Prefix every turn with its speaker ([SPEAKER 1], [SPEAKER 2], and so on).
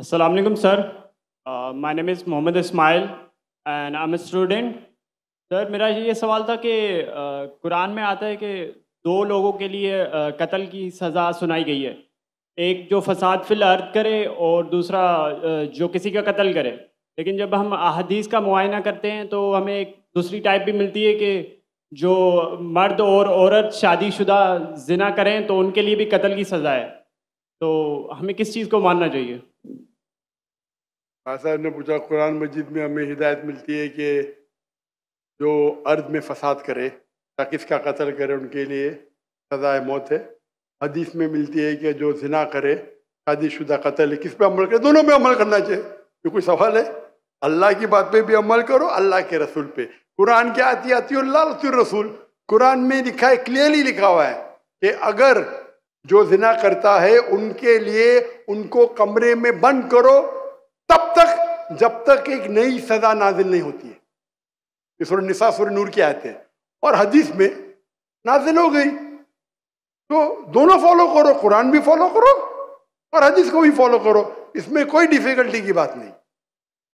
[SPEAKER 1] Assalamu alaikum, sir. Uh, my name is Mohammed Ismail and I'm a student. Sir मेरा ये सवाल था कि uh, कुरान में आता है कि दो लोगों के लिए uh, कत्ल की सज़ा सुनाई गई है एक जो फसाद फिल अर्द करे और दूसरा uh, जो किसी का कत्ल करे लेकिन जब हम अहदीस का मुआयना करते हैं तो हमें एक दूसरी टाइप भी मिलती है कि जो मर्द और औरत शादीशुदा जिना करें तो उनके लिए भी कत्ल की सज़ा है तो हमें किस चीज़ को मानना चाहिए
[SPEAKER 2] साहब ने पूछा कुरान मजीद में हमें हिदायत मिलती है कि जो अर्ज में फसाद करे या किसका कत्ल करे उनके लिए सजाए मौत है हदीस में मिलती है कि जो जिना करे शादीशुदा कत्ल किस पे अमल करे दोनों पर अमल करना चाहिए ये कोई सवाल है अल्लाह की बात पे भी अमल करो अल्लाह के रसूल पे कुरान क्या आती आती अल्लाह रसूल रसूल कुरान में लिखा है क्लियरली लिखा हुआ है कि अगर जो जिना करता है उनके लिए उनको कमरे में बंद करो तब तक जब तक एक नई सजा नाजिल नहीं होती है ये सुर निशा सुर नूर की आयतें और हदीस में नाजिल हो गई तो दोनों फॉलो करो कुरान भी फॉलो करो और हदीस को भी फॉलो करो इसमें कोई डिफिकल्टी की बात नहीं